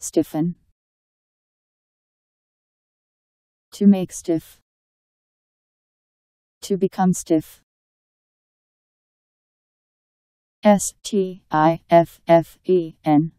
stiffen to make stiff to become stiff S T I F F E N